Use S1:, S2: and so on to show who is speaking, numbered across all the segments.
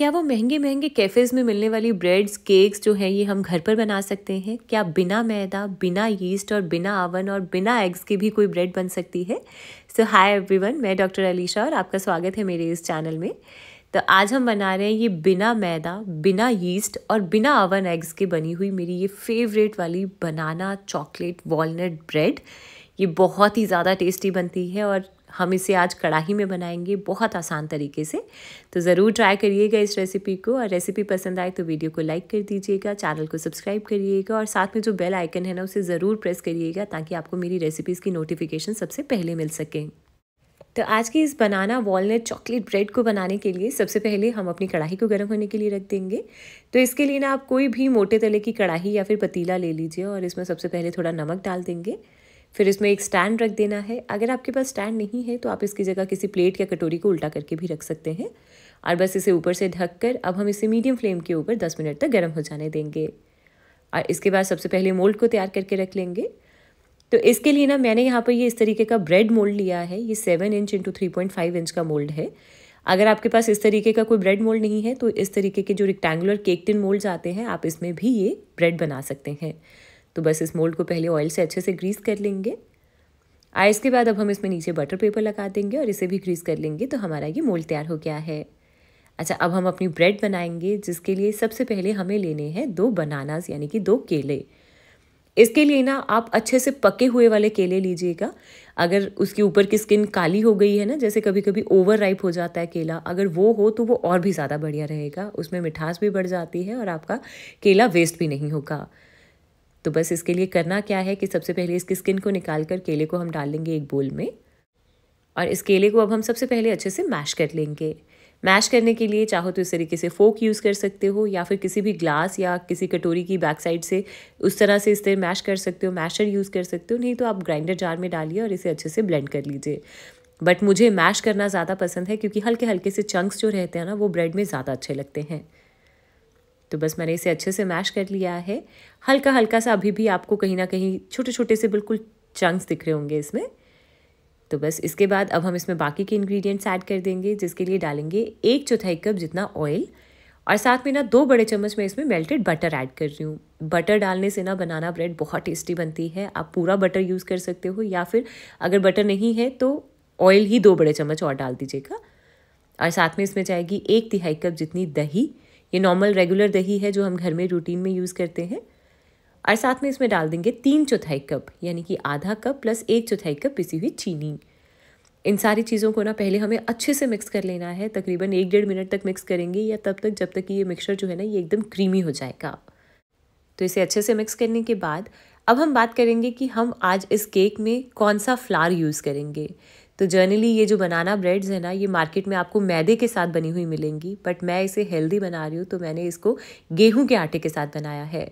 S1: क्या वो महंगे महंगे कैफ़ेज़ में मिलने वाली ब्रेड्स केक्स जो हैं ये हम घर पर बना सकते हैं क्या बिना मैदा बिना यीस्ट और बिना अवन और बिना एग्स के भी कोई ब्रेड बन सकती है सो हाय एवरीवन मैं डॉक्टर अलीशा और आपका स्वागत है मेरे इस चैनल में तो आज हम बना रहे हैं ये बिना मैदा बिना यीस्ट और बिना अवन एग्स के बनी हुई मेरी ये फेवरेट वाली बनाना चॉकलेट वॉलनट ब्रेड ये बहुत ही ज़्यादा टेस्टी बनती है और हम इसे आज कढ़ाई में बनाएंगे बहुत आसान तरीके से तो ज़रूर ट्राई करिएगा इस रेसिपी को और रेसिपी पसंद आए तो वीडियो को लाइक कर दीजिएगा चैनल को सब्सक्राइब करिएगा और साथ में जो बेल आइकन है ना उसे ज़रूर प्रेस करिएगा ताकि आपको मेरी रेसिपीज़ की नोटिफिकेशन सबसे पहले मिल सकें तो आज की इस बनाना वॉलनट चॉकलेट ब्रेड को बनाने के लिए सबसे पहले हम अपनी कढ़ाई को गर्म होने के लिए रख देंगे तो इसके लिए ना आप कोई भी मोटे तले की कढ़ाई या फिर पतीला ले लीजिए और इसमें सबसे पहले थोड़ा नमक डाल देंगे फिर इसमें एक स्टैंड रख देना है अगर आपके पास स्टैंड नहीं है तो आप इसकी जगह किसी प्लेट या कटोरी को उल्टा करके भी रख सकते हैं और बस इसे ऊपर से ढक कर अब हम इसे मीडियम फ्लेम के ऊपर दस मिनट तक गर्म हो जाने देंगे और इसके बाद सबसे पहले मोल्ड को तैयार करके रख लेंगे तो इसके लिए ना मैंने यहाँ पर ये इस तरीके का ब्रेड मोल्ड लिया है ये seven inch into three point five inch का मोल्ड है अगर आपके पास इस तरीके का कोई ब्रेड मोल्ड नहीं है तो इस तरीके के जो रिक्टेंगुलर केक टिन मोल्ड आते हैं आप इसमें भी ये ब्रेड बना सकते हैं तो बस इस मोल्ड को पहले ऑयल से अच्छे से ग्रीस कर लेंगे आइस के बाद अब हम इसमें नीचे बटर पेपर लगा देंगे और इसे भी ग्रीस कर लेंगे तो हमारा ये मोल्ड तैयार हो गया है अच्छा अब हम अपनी ब्रेड बनाएंगे जिसके लिए सबसे पहले हमें लेने हैं दो बनानास यानी कि दो केले इसके लिए ना आप अच्छे से पके हुए वाले केले लीजिएगा अगर उसके ऊपर की स्किन काली हो गई है ना जैसे कभी कभी ओवर राइप हो जाता है केला अगर वो हो तो वो और भी ज़्यादा बढ़िया रहेगा उसमें मिठास भी बढ़ जाती है और आपका केला वेस्ट भी नहीं होगा तो बस इसके लिए करना क्या है कि सबसे पहले इसकी स्किन को निकाल कर केले को हम डाल लेंगे एक बोल में और इस केले को अब हम सबसे पहले अच्छे से मैश कर लेंगे मैश करने के लिए चाहो तो इस तरीके से फोक यूज़ कर सकते हो या फिर किसी भी ग्लास या किसी कटोरी की बैक साइड से उस तरह से इस तरह मैश कर सकते हो मैशर यूज़ कर सकते हो नहीं तो आप ग्राइंडर जार में डालिए और इसे अच्छे से ब्लेंड कर लीजिए बट मुझे मैश करना ज़्यादा पसंद है क्योंकि हल्के हल्के से चंक्स जो रहते हैं ना वो ब्रेड में ज़्यादा अच्छे लगते हैं तो बस मैंने इसे अच्छे से मैश कर लिया है हल्का हल्का सा अभी भी आपको कहीं ना कहीं छोटे छोटे से बिल्कुल चंक्स दिख रहे होंगे इसमें तो बस इसके बाद अब हम इसमें बाकी के इंग्रेडिएंट्स ऐड कर देंगे जिसके लिए डालेंगे एक चौथाई कप जितना ऑयल और साथ में ना दो बड़े चम्मच में इसमें मेल्टेड बटर ऐड कर रही हूँ बटर डालने से ना बनाना ब्रेड बहुत टेस्टी बनती है आप पूरा बटर यूज़ कर सकते हो या फिर अगर बटर नहीं है तो ऑयल ही दो बड़े चम्मच और डाल दीजिएगा और साथ में इसमें जाएगी एक तिहाई कप जितनी दही ये नॉर्मल रेगुलर दही है जो हम घर में रूटीन में यूज़ करते हैं और साथ में इसमें डाल देंगे तीन चौथाई कप यानी कि आधा कप प्लस एक चौथाई कप पिसी हुई चीनी इन सारी चीज़ों को ना पहले हमें अच्छे से मिक्स कर लेना है तकरीबन एक डेढ़ मिनट तक मिक्स करेंगे या तब तक जब तक कि ये मिक्सचर जो है ना ये एकदम क्रीमी हो जाएगा तो इसे अच्छे से मिक्स करने के बाद अब हम बात करेंगे कि हम आज इस केक में कौन सा फ्लार यूज़ करेंगे तो जर्नली ये जो बनाना ब्रेड्स है ना ये मार्केट में आपको मैदे के साथ बनी हुई मिलेंगी बट मैं इसे हेल्दी बना रही हूँ तो मैंने इसको गेहूँ के आटे के साथ बनाया है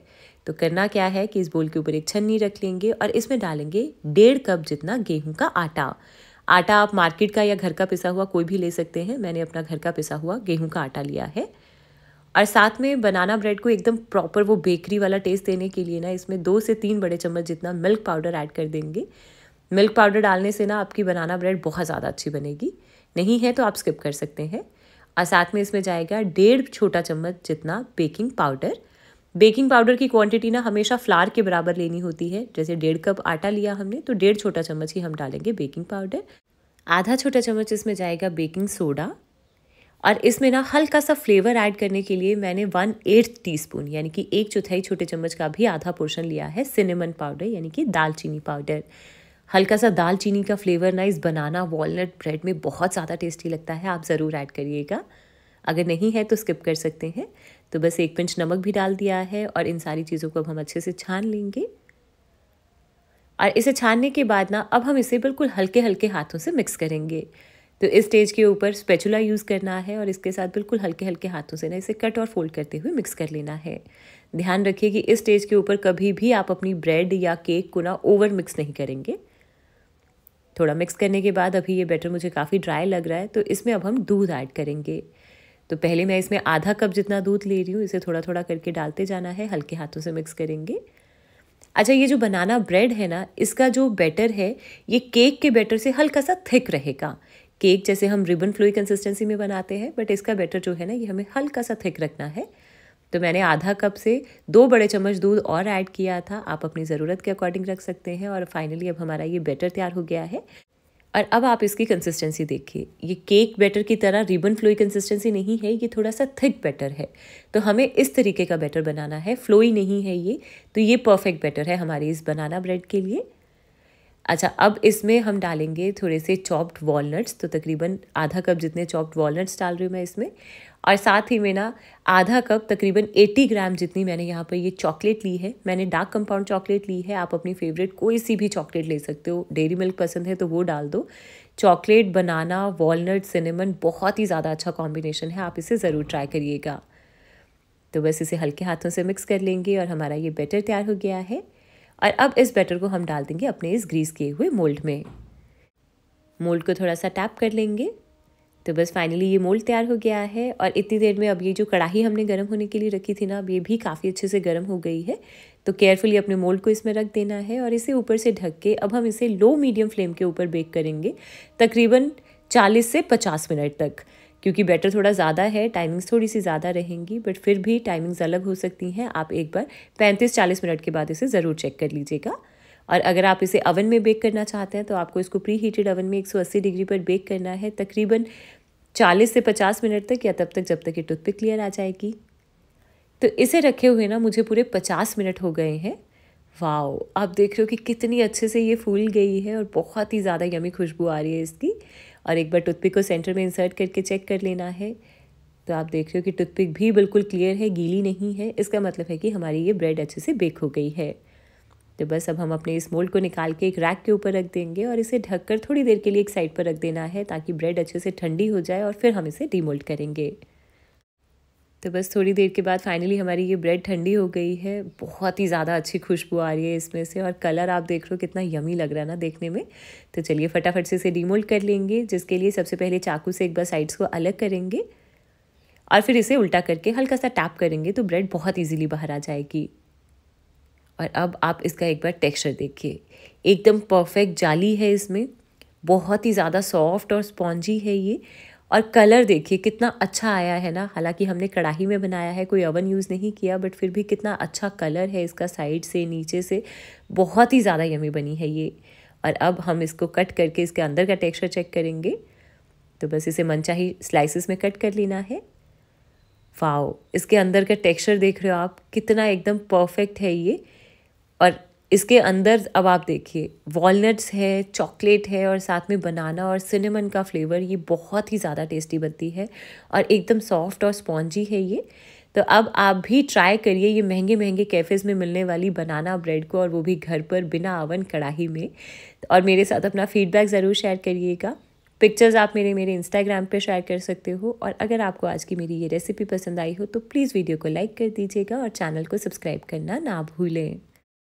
S1: तो करना क्या है कि इस बोल के ऊपर एक छन्नी रख लेंगे और इसमें डालेंगे डेढ़ कप जितना गेहूँ का आटा आटा आप मार्केट का या घर का पिसा हुआ कोई भी ले सकते हैं मैंने अपना घर का पिसा हुआ गेहूँ का आटा लिया है और साथ में बनाना ब्रेड को एकदम प्रॉपर वो बेकरी वाला टेस्ट देने के लिए ना इसमें दो से तीन बड़े चम्मच जितना मिल्क पाउडर ऐड कर देंगे मिल्क पाउडर डालने से ना आपकी बनाना ब्रेड बहुत ज़्यादा अच्छी बनेगी नहीं है तो आप स्किप कर सकते हैं और साथ में इसमें जाएगा डेढ़ छोटा चम्मच जितना बेकिंग पाउडर बेकिंग पाउडर की क्वांटिटी ना हमेशा फ्लार के बराबर लेनी होती है जैसे डेढ़ कप आटा लिया हमने तो डेढ़ छोटा चम्मच ही हम डालेंगे बेकिंग पाउडर आधा छोटा चम्मच इसमें जाएगा बेकिंग सोडा और इसमें ना हल्का सा फ्लेवर ऐड करने के लिए मैंने वन एट्थ टी स्पून यानी कि एक चौथाई छोटे चम्मच का भी आधा पोर्शन लिया है सिनेमन पाउडर यानी कि दालचीनी पाउडर हल्का सा दालचीनी का फ्लेवर ना इस बनाना वॉलनट ब्रेड में बहुत ज़्यादा टेस्टी लगता है आप ज़रूर ऐड करिएगा अगर नहीं है तो स्किप कर सकते हैं तो बस एक पिंच नमक भी डाल दिया है और इन सारी चीज़ों को अब हम अच्छे से छान लेंगे और इसे छानने के बाद ना अब हम इसे बिल्कुल हल्के हल्के हाथों से मिक्स करेंगे तो इस स्टेज के ऊपर स्पेचुला यूज़ करना है और इसके साथ बिल्कुल हल्के हल्के हाथों से ना इसे कट और फोल्ड करते हुए मिक्स कर लेना है ध्यान रखिए कि इस स्टेज के ऊपर कभी भी आप अपनी ब्रेड या केक को ना ओवर मिक्स नहीं करेंगे थोड़ा मिक्स करने के बाद अभी ये बैटर मुझे काफ़ी ड्राई लग रहा है तो इसमें अब हम दूध ऐड करेंगे तो पहले मैं इसमें आधा कप जितना दूध ले रही हूँ इसे थोड़ा थोड़ा करके डालते जाना है हल्के हाथों से मिक्स करेंगे अच्छा ये जो बनाना ब्रेड है ना इसका जो बैटर है ये केक के बैटर से हल्का सा थिक रहेगा केक जैसे हम रिबन फ्लोई कंसिस्टेंसी में बनाते हैं बट इसका बैटर जो है ना ये हमें हल्का सा थिक रखना है तो मैंने आधा कप से दो बड़े चम्मच दूध और ऐड किया था आप अपनी ज़रूरत के अकॉर्डिंग रख सकते हैं और फाइनली अब हमारा ये बैटर तैयार हो गया है और अब आप इसकी कंसिस्टेंसी देखिए ये केक बैटर की तरह रिबन फ्लोई कंसिस्टेंसी नहीं है ये थोड़ा सा थिक बैटर है तो हमें इस तरीके का बैटर बनाना है फ्लोई नहीं है ये तो ये परफेक्ट बैटर है हमारे इस बनाना ब्रेड के लिए अच्छा अब इसमें हम डालेंगे थोड़े से चॉप्ड वॉलनट्स तो तकरीबन आधा कप जितने चॉप्ड वॉलनट्स डाल रही हूँ मैं इसमें और साथ ही में ना आधा कप तकरीबन 80 ग्राम जितनी मैंने यहाँ पर ये चॉकलेट ली है मैंने डार्क कंपाउंड चॉकलेट ली है आप अपनी फेवरेट कोई सी भी चॉकलेट ले सकते हो डेयरी मिल्क पसंद है तो वो डाल दो चॉकलेट बनाना वॉलनट सिनेमन बहुत ही ज़्यादा अच्छा कॉम्बिनेशन है आप इसे ज़रूर ट्राई करिएगा तो बस इसे हल्के हाथों से मिक्स कर लेंगे और हमारा ये बेटर तैयार हो गया है और अब इस बैटर को हम डाल देंगे अपने इस ग्रीस किए हुए मोल्ड में मोल्ड को थोड़ा सा टैप कर लेंगे तो बस फाइनली ये मोल्ड तैयार हो गया है और इतनी देर में अब ये जो कढ़ाई हमने गर्म होने के लिए रखी थी ना अब ये भी काफ़ी अच्छे से गर्म हो गई है तो केयरफुली अपने मोल्ड को इसमें रख देना है और इसे ऊपर से ढक के अब हम इसे लो मीडियम फ्लेम के ऊपर बेक करेंगे तकरीबन 40 से 50 मिनट तक क्योंकि बेटर थोड़ा ज़्यादा है टाइमिंग्स थोड़ी सी ज़्यादा रहेंगी बट फिर भी टाइमिंग्स अलग हो सकती हैं आप एक बार पैंतीस चालीस मिनट के बाद इसे ज़रूर चेक कर लीजिएगा और अगर आप इसे अवन में बेक करना चाहते हैं तो आपको इसको प्री हीटेड अवन में 180 डिग्री पर बेक करना है तकरीबन 40 से 50 मिनट तक या तब तक जब तक ये टूथपिक क्लियर आ जाएगी तो इसे रखे हुए ना मुझे पूरे 50 मिनट हो गए हैं वाओ आप देख रहे हो कि कितनी अच्छे से ये फूल गई है और बहुत ही ज़्यादा यमी खुशबू आ रही है इसकी और एक बार टूथपिक को सेंटर में इंसर्ट करके चेक कर लेना है तो आप देख रहे हो कि टूथपिक भी बिल्कुल क्लियर है गीली नहीं है इसका मतलब है कि हमारी ये ब्रेड अच्छे से बेक हो गई है तो बस अब हम अपने इस मोल्ड को निकाल के एक रैक के ऊपर रख देंगे और इसे ढककर थोड़ी देर के लिए एक साइड पर रख देना है ताकि ब्रेड अच्छे से ठंडी हो जाए और फिर हम इसे डीमोल्ड करेंगे तो बस थोड़ी देर के बाद फाइनली हमारी ये ब्रेड ठंडी हो गई है बहुत ही ज़्यादा अच्छी खुशबू आ रही है इसमें से और कलर आप देख रहे हो कितना यमी लग रहा है ना देखने में तो चलिए फटाफट से इसे डीमोल्ड कर लेंगे जिसके लिए सबसे पहले चाकू से एक बार साइड्स को अलग करेंगे और फिर इसे उल्टा करके हल्का सा टैप करेंगे तो ब्रेड बहुत ईजिली बाहर आ जाएगी और अब आप इसका एक बार टेक्स्चर देखिए एकदम परफेक्ट जाली है इसमें बहुत ही ज़्यादा सॉफ्ट और स्पॉन्जी है ये और कलर देखिए कितना अच्छा आया है ना हालांकि हमने कढ़ाई में बनाया है कोई अवन यूज़ नहीं किया बट फिर भी कितना अच्छा कलर है इसका साइड से नीचे से बहुत ही ज़्यादा यमी बनी है ये और अब हम इसको कट करके इसके अंदर का टेक्सचर चेक करेंगे तो बस इसे मनचाही स्लाइसिस में कट कर लेना है वाओ इसके अंदर का टेक्सचर देख रहे हो आप कितना एकदम परफेक्ट है ये और इसके अंदर अब आप देखिए वॉलनट्स है चॉकलेट है और साथ में बनाना और सिनेमन का फ्लेवर ये बहुत ही ज़्यादा टेस्टी बनती है और एकदम सॉफ्ट और स्पॉन्जी है ये तो अब आप भी ट्राई करिए ये महंगे महंगे कैफ़ेज़ में मिलने वाली बनाना ब्रेड को और वो भी घर पर बिना अवन कढ़ाई में और मेरे साथ अपना फीडबैक ज़रूर शेयर करिएगा पिक्चर्स आप मेरे मेरे इंस्टाग्राम पे शेयर कर सकते हो और अगर आपको आज की मेरी ये रेसिपी पसंद आई हो तो प्लीज़ वीडियो को लाइक कर दीजिएगा और चैनल को सब्सक्राइब करना ना भूलें